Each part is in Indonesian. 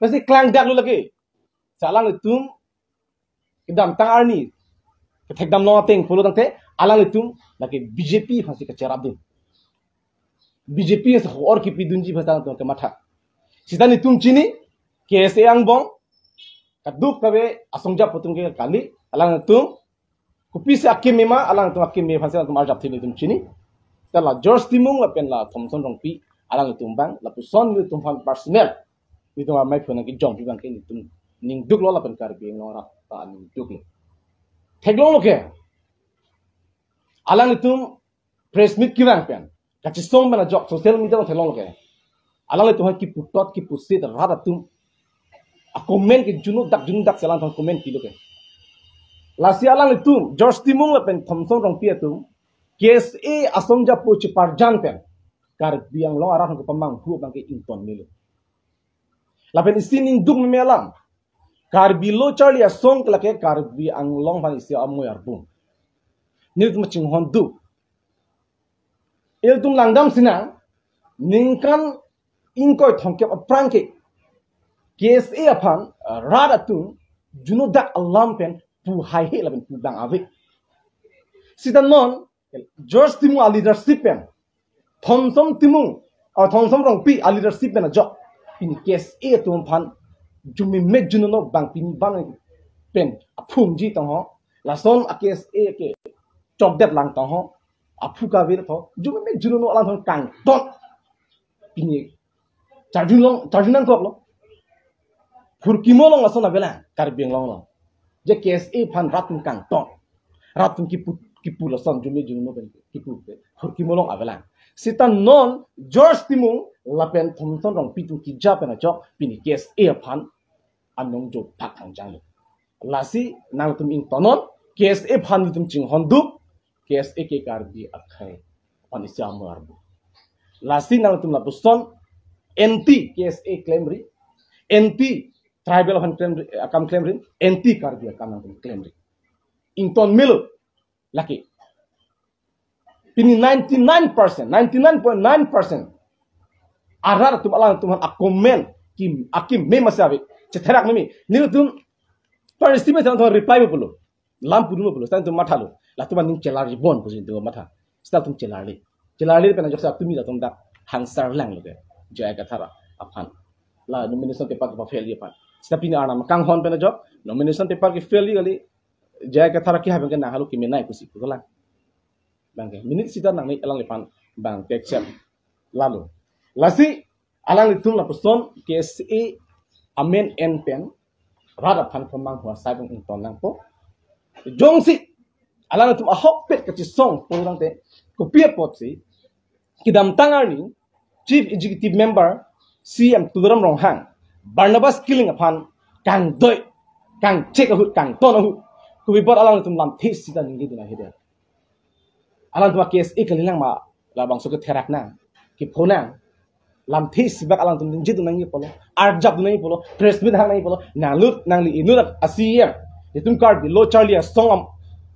Mesti kelang dak lu lagi. Salang itum idam tang arni. Ketek dam lawa teng pulu tang te alang itum lagi BJP fasi ke cerabin. BJP es hor ki pidunji fasa tang ke matha. Sitan itum chini ke yang bong kaduk kabe asongja potung ke kali alang itum kupis akim mema alang itum akim me fasi tang marjap tini itum chini. Kala George Timung lapen la Thompson rongpi alang itumbang lapuson itumbang personnel itu mah mai phun ki jong bi bang ki ning duk lo la pen kar bi no ning duk lo thek lo ke alang itu press meet ki bang pen ka chi jok social media lo thek lo ke alang itu ha ki putot ki pusit ra tum a comment ki junu dak junu dak selang thon comment gitu ki lo ke lasi alang itu george timung la pen thomson rong pia tum kes e asom ja po chi pen kar biang lo arah ko pamang hu bang ki inton milo La pen isin ning dung me alam. Karbi lo charli asong klake karbi ang long van isi amoy arbung. Nilit macing hondu. el tum langdam sina ningkan inkoi thongkep apranke. Kes e apan rada tum juno dak alam pen pu hai he laben pu dang ave. Sidan non George Timu a leadership pen. Thomsom Timu a thomsom rong pi a leadership pen a job. in case e tu phan jumi me juno no bang pin ban pen phum ji tong ho la son a case e ke chok dep lang tong ho a phu ka ve tho jumi me juno no lang thong kang ton pin char jun long char jun nang kok lo phur ki mo long asona bela kar beng long long je case e phan ratun kang ton ratun ki put ki pu la son jumi juno no ben ki pu phur ki mo long avela sitan non george timung lapen thum ton rong pitu ki ja pena chok pini kes e phan anong jo phak khang jang lasi nang tum ing tonon kes e phan tum ching hon duk kes e ke kar di akhai pani sa mar bu lasi nang tum la puston enti kes e claim ri enti tribal han claim akam claim ri enti kar di akam nang tum claim ri ing ton mil laki pini 99% 99.9% arar tum alang tum akomen kim akim me masabe chetherak mimi niu tum paristi me tum reply bolo lam puru bolo tan tum mathalo la tum ning chelari bon bujin tum matha stal tum chelari chelari penajok joksa tumi da tum da hangsar lang loge jaya kathara apan la nomination paper ka fail ye pan ni ana makang hon na jok nomination paper ki fail gali jaya kathara ki habe ke na halu ki me nai kusi bang, bangke minit sita nang ni le pan bang ke lalu lasi alang itu la person KSE amen en pen rada pan pemang hua saibung in ton lang po jong si alang itu ahok pet kachi song pengurang te kopia pot si kidam tangar ni chief executive member CM Tudaram Ronghang Barnabas killing apan kang doi kang cek ahut kang ton ahut kubibot alang itu lam tis sita ngi dina hidya alang tua KSE kalilang ma labang suket terak nang nang Lam tis sibak alang tum jitu nang polo arjab nang polo presbin hang nang polo nalut nang li inut asiyem itum kar bi lo charlie song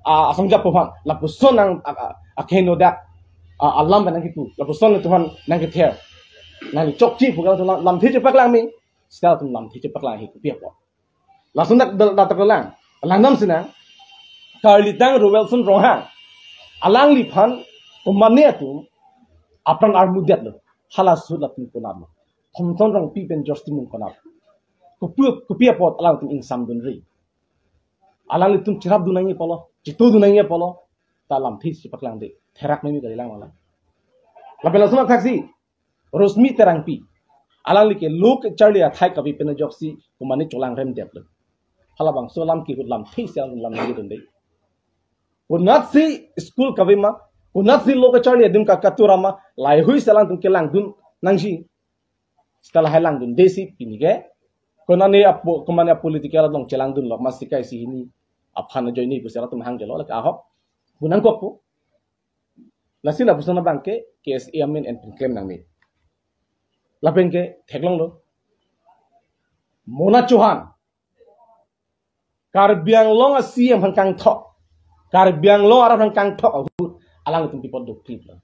a song jap pofan la puson nang a keno da alam nang kitu la puson tuhan nang kither nang chok chi pugal tu lamthi chi paklang mi sel tum lamthi chi paklang hi pi po la sun dak da tak lang lang nam sina karli tang robelson rohang alang li phan umane tu apran ar lo halasu latin kulam thom thon rong pi pen josti mun konap kupu kupia pot alang tum insam dun ri alang litum chirap dunangi polo chitu dunangi polo talam thi si paklang de therak memi kali lang wala labela suma thaksi rosmi terang pi alang like lok charlia thai kapi pen joksi kumani cholang rem dep halabang solam ki hudlam thi selang lam ngi dun de Kunat si school kavima unazil loka chani adim ka katurama lai hui salang tum kelang dun nangji setelah lang dun desi pinige konani apu komani politikal dong chelang dun lok masika isi ini apana jo ini busara tum hang jelo lak ahop bunang kokpo lasina pusana bangke kes iamin en pinkem nangmi lapengke teklong lo mona chuhan karbiang lo a yang hang kang tok karbiang lo ara hang kang tok. alang tung pipot dok clip la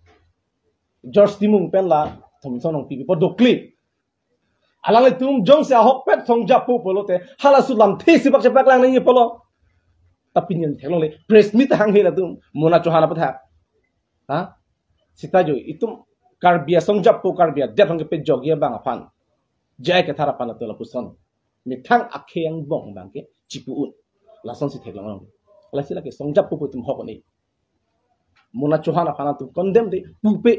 George Timung pen la thong sonong pipot dok clip alanga tum jong se hok pet thong japu polo te hala lam the si bak chepak lang ni polo tapinyan thelo le press mit hang hela tum mona chohana patha ha sita jo itum karbia songjap po karbia de thong pe jogia bang phan jai ke thara pan tola puson mi thang akhyang bong bang ke chipu un lason si thek lang la sila ke songjap po po tum hok nei muna chuhana khana tu condemn the pupe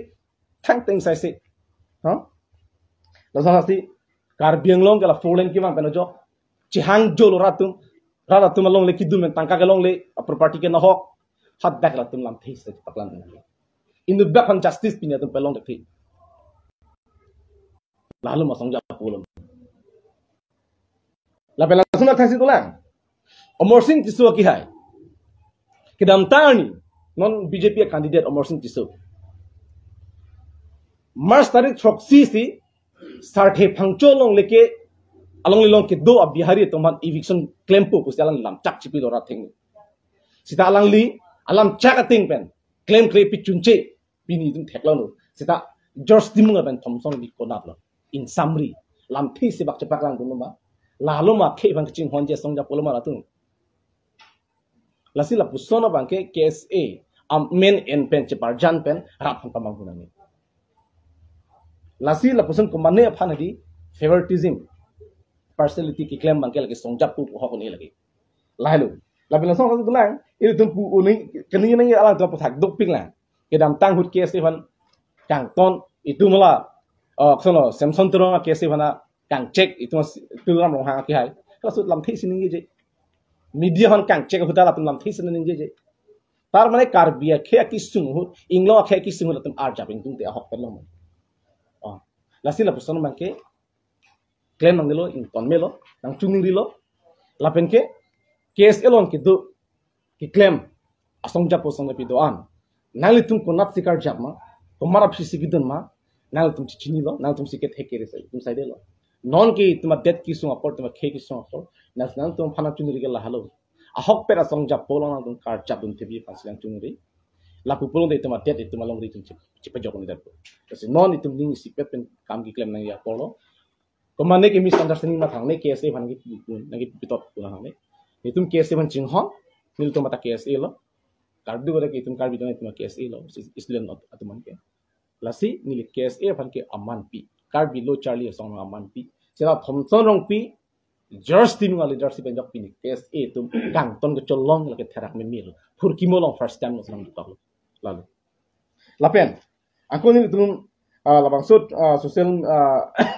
thank things i say ha la sa si kar biang long kala folen ki ma pena jo chihang jol ratum rada tum long le kidum men tangka ke long le property ke na ho hat back la tum lam thei se paklan na in the back on justice pinya tum pelong de thei lalu masong ja pulum la pela sunga thasi tulang omor sing kiswa ki hai kidam tani non BJP candidate Singh Tisu. Mars tadi proxy si sarthe pangcolong leke along lilong ke do abihari bihari toman eviction claim po alang lam cak chipi dora thing sita alang li alam cak ting pen claim kre pi chunche bini dum thekla lo. sita george dimunga pen di di lo. in summary lam thi si bak cepak lang dunuma lalo ma ke bang ching honje songja poloma ratung Lasi pusona bangke KSA am men en pen che par jan pen rap phan pamang guna ni lasi la pusan ko manne phan hadi favoritism personality ki claim bangkel ki songjap tu ho ko ni lagi lahilu la bila song ko lang il tum pu uni kini ni ala to pathak dok ping lang ke dam tang hut ke van kang ton itu mala ờ uh, khono samson tu nga ke se vana kang check itu tu ram rong hàng cái hai ko sut làm thi sinh như je media hon kang check huta la pun lam thi sin ni je Tarmane karbiya khea kisungur inglo khea kisungur latam ar japing tung te ahok pelom. Oh. Lasila pusan mangke claim nang dilo in ton melo nang chuning dilo lapen ke case elon ke do ke claim asong japo song lepi doan. Nangli tum konat sikar japma tomar apsi sigidon ma nangli tum chichini lo nangli tum siket hekere sai tum sai dilo. Non ke tuma death kisung apor tuma khea kisung apor nas nang tum phana chunuri ke lahalo. ahokperasogjapolonadun kar chapdun tebi pasilang chungri lapu pulong de tuma tet ituma long ritung chipa jokon de kasi non itum ding si pepen kam gi klem nang ya polo komane ke misunderstanding ma thangne kse van gi pun nang gi pitot pula hangne itum kse van ching ho nil tuma ta kse lo kar du gore ke itum kar bidon ituma kse lo student atuman ke lasi nil kse van ke aman pi kar lo charlie song aman pi sena thomson rong pi Justin wali jersey penjok pilih tes itu kang ton kecolong lagi terak memil purki long first time muslim kita lalu lapen aku ini itu, eh, labang sud sosial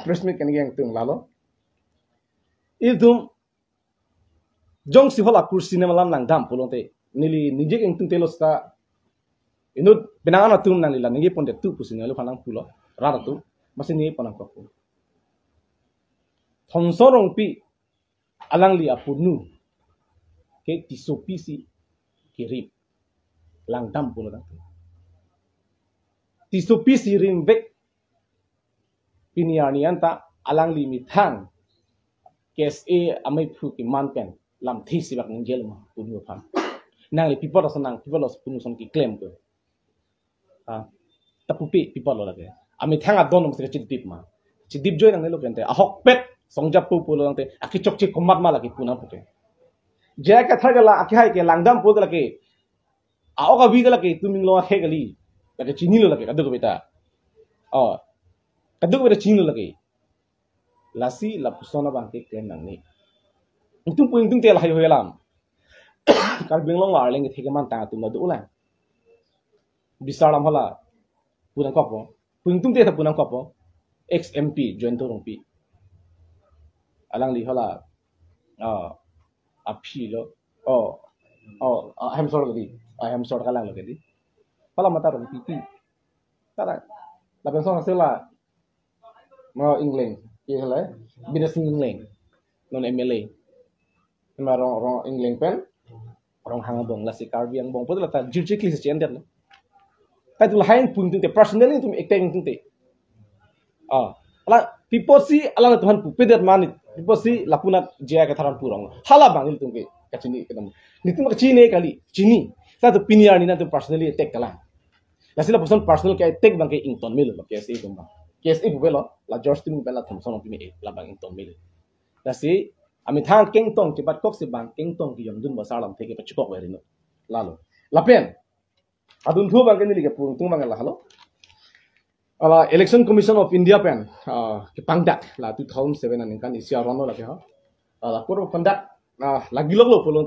resmi kan yang itu, lalu itu jong si hola kursi ne nang dam pulong te nili nijek yang tuh telos ta itu benangan tuh nang lila nige pon detu pusing lalu panang pulau rara tu masih nih panang kapu Thomsorong pi alang li apunu ke tisopisi kirim lang tampulo na tisopisi rinvek pinianianta alang li mitang kes e amai phu ki manpen lam thi sibak ning jel ma punu pham nang li people rasan nang people os punu son ki claim ko ha tapupi people lo lage ami thanga donom se chidip ma chidip join nang lo kente ahok pet songjap pu pu lang te aki chok chik kumak ma laki puna puke jaya kathar gala aki hai ke langdam pulang dala ke ao ka vi dala ke tu ming loa hai gali laki chini laki kadu ka beta oh kadu ka beta chini laki lasi la pusona bang ke ke ni untung pu untung te lahai hoi lam kar bing long lar leng te ke man ta tu ma du ulang bisar lam hala punang kopo puntung te ta punang kopo xmp join to 啊，咱离好啦，哦，啊屁咯，哦，哦，啊，ham sort kali, ah ham sort lo kali, pala mata rum pipi, kala, lapan song hasil mau England, iya lah, bina sing non MLA, cuma rong rong England pen, rong hang bong lah si Carvi yang bong, pun lah tak jujur kli sih enten lah, kayak tuh lain pun tuh, personalnya tuh ekten tuh, ah, lah, piposi, Allah Tuhan pupedat manit, diposi lapunat jia ka tharan purong hala bangil tungke kachini kadam nitim ka chini kali chini sa to piniar ni na to personally attack kala la sila person personal ka attack bang ke ington mil ba case e kumba case e bubelo la george tim bela thomson opini e la bang ington mil la si ami thang tong ki bat kok si bang keng kengtong ki yomdun ba salam theke pa chikok werino lalo lapen adun thu bang ke ni li ka purung tung bang lah halo Ala election commission of India pen, uh, ke pangdak, la tu tahun seven aning kan isi arono lagi ha, ala uh, kuro pangdak, nah, lagi lo lo pulon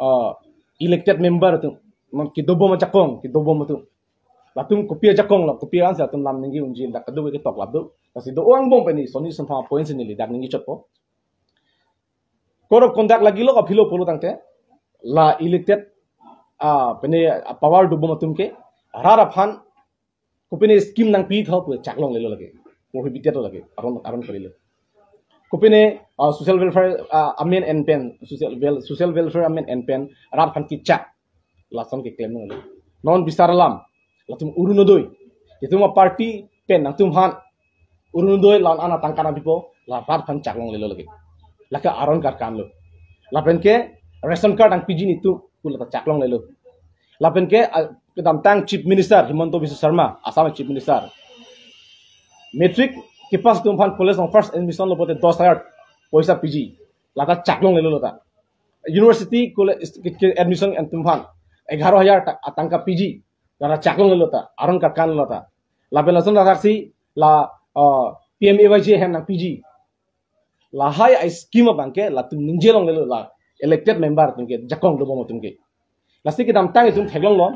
uh, elected member tu, ma ki dobo ma cakong, ki dobo kopi a cakong kopi an se lam ningi unji ndak kedu we ke tok labdu, la si do oang bom pen ni soni sun fa poin sin lagi lo ka pilo pulon tang elected, a pen ni a power ke, rara kupine skim nang pi thop chak long lelo lage por bitya to lage aron aron karile kupine uh, social welfare uh, amen and pen social wel social welfare amen and pen rap khan ki chak lasom ki claim ngale non bisaralam latum urunodoi yetuma ya party pen nang tum urun urunodoi lan ana tangkana bipo la rap khan chak long lelo lage laka aron kar kan lo lapen ke ration card ang pijini tu kulata chak long lelo লাপেন কে kedam chief chief Himanta Biswa Sarma Assam chief chief metric metric kipas college of first admission admission দশ হাজার পয়সা PG লাগা চাকলং লেলো লতা university college admission and তুমফান হাজার টাকা পিজি লাগা চাকলং লেলো লতা আরং কা কান লতা লাপে লাসন রাখাসি লা পি এম এ পিএম জি হ্যাঁ পিজি লাহাই আই স্কিম বাংকে লা তুমি নিজে লং লেলো লা ইলেক্টেড মেম্বার তুমি জাকং লোব তুমি lasti ki damtang izum theglong lo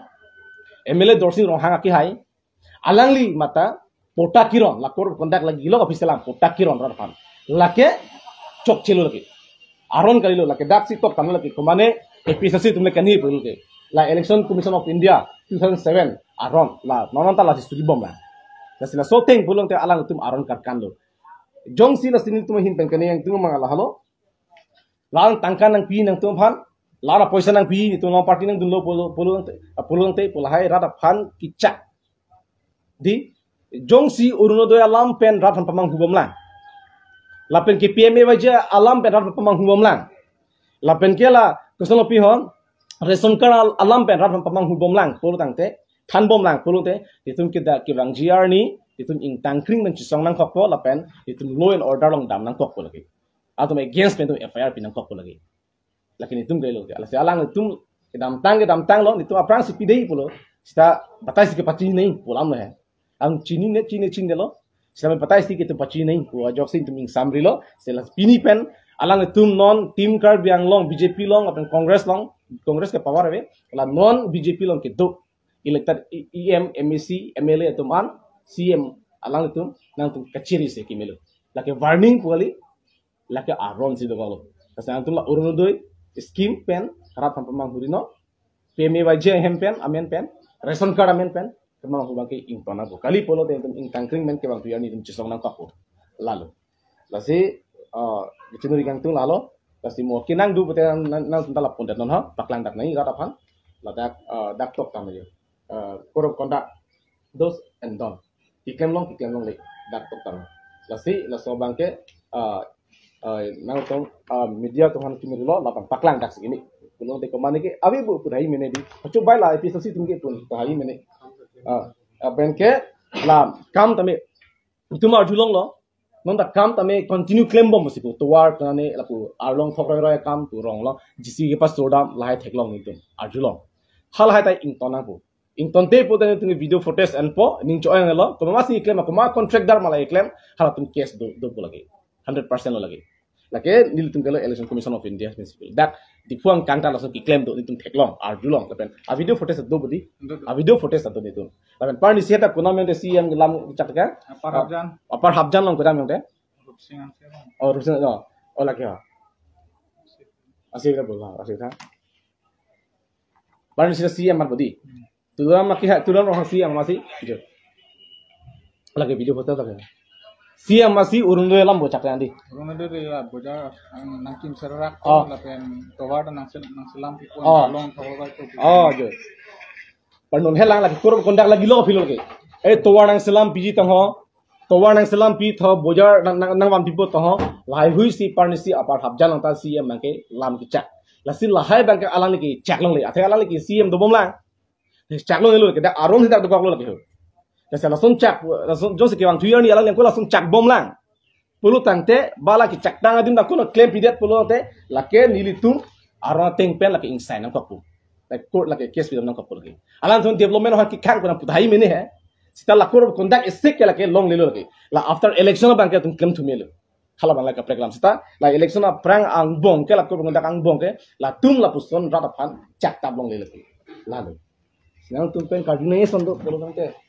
emele dorsing rong hanga ki hai alangli mata pota kiron lakor kontak lagi ilok office selam, pota kiron rar pan lake cok cilu lagi aron kalilo lake Daksi si tok tamla lagi kumane episasi tumne kani pul ke la election commission of india 2007 aron la nonanta la studi bom la lasti la soteng pulong te alang tum aron kar kan lo jong si lasti ni tum hin pen yang tum mangala halo lang tangkan nang pi nang tum pan lara poisa nang bi itu long parti nang dulu polo polo polo te polo hai rata pan kicak di jongsi doya lam pen pan pamang hubom lang lapen ke pma waja alam pen pan pamang hubom lang lapen kela kusono pi hon reson kara alam pen pan pamang hubom lang polo tang te tan bom lang polo te itu kita da ke wang gr ni itu ing tangkring men chisong nang khop lapen itu loyal order long dam nang khop lagi atum against pen tu fir pin nang lagi lakin itum gelo ya. ala se alang itum kedam tang kedam tang lo itum aprang si pidei pulo sta patai si kepati nei pulam he am chini ne chini chini lo sta me patai si ketum pachi nei a ajok sin tum samri lo se las pini pen alang itum non team card biang long bjp long apen kongres long kongres ke power ave ala non bjp long ke do elected em e msc e mla itum an cm alang itum nang tum kachiri se kimelo lake warning kuali laki aron si do galo kasang tum la urunodoi skim pen kara tampa mang huri no PMI e waje hem pen pen reson kara amen pen kama mang hubang ke ing pana kali polo te ngem ing tangkring ke bang tuyani dum cisong nang kapo lalo lasi di eh, cenuri kang tu lalo lasi mo kinang du bute nang nang tunta lapun dat non ha pak lang dak nai kara pan ladak dak tok tam yo eh, koro konda dos and don ikem long ikem long le dak tok tam lasi laso bang ke eh, नांगों media तो हम किमे लो लापन पकलांग डाक्स इनि कुनो देखो माने के अभी बु पुराई मैंने भी हचो बायला एपीएससी तुमके तुम ताई मैंने बेन के ला काम तमे तुम अर्जुलोंग लो मन दा काम तमे कंटिन्यू क्लेम बम सिपु तोवार तने लापु आरलोंग थोकरा रो काम तु रोंग लो जिसी के पास सोडा लाय हाल हाय बु 100% lagi lake nil tum kala election commission of india principle dak dikhuang kangta laso ki claim do nitum theklong ar julong lapen a video footage do budi a video footage do nitum lapen par ni seta kuna me de cm lam chatka apar habjan apar habjan long kodam yongte rupsing anse or rupsing no or lake ha asira bola asira par ni seta cm mar budi tulam ki tulam rohasi amasi lake video footage lake Sia masih urung dua lam bocak nanti. Urung dua ya bocak nang kim serak oh. lapen towar nang sel nang selam pun oh. long itu. Oh jo. lagi kurang kondak lagi lo ke. Eh towar nang selam biji tengho. Towar nang selam pi tho nang nang wam tibo tengho. Lahai hui si parni si apar habjan nang tan si em lam Lasi lahai bangke alang lagi cek long lagi. Atau alang lagi si em dobom lang. cek long lagi. Dak arung hendak dokak lo lagi. Kasi lasun chak, lasun jonsi ki wang tuyer ni alang ko lasun chak bom lang. Pulu tante bala ki chak tanga dim ko klaim claim pidet pulu te lake nilitu aron teng pen lake inside nam kapu. Like court lake case bidam nam kapu lagi. Alang thon development har ki kan ko na pudhai mene hai. Sita la court of ke lake long lelo lagi. La after election bang ke tum claim tu melo. Khala bang lake preklam sita la election prang ang bong ke la court of conduct ang bong ke la tum la puson rata pan cak tablong long lagi. Lalu. sekarang tuh pen coordination do pulu tangte.